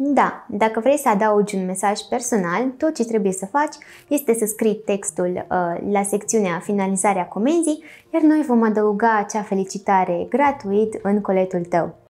Da, dacă vrei să adaugi un mesaj personal, tot ce trebuie să faci este să scrii textul uh, la secțiunea Finalizarea comenzii, iar noi vom adăuga acea felicitare gratuit în coletul tău.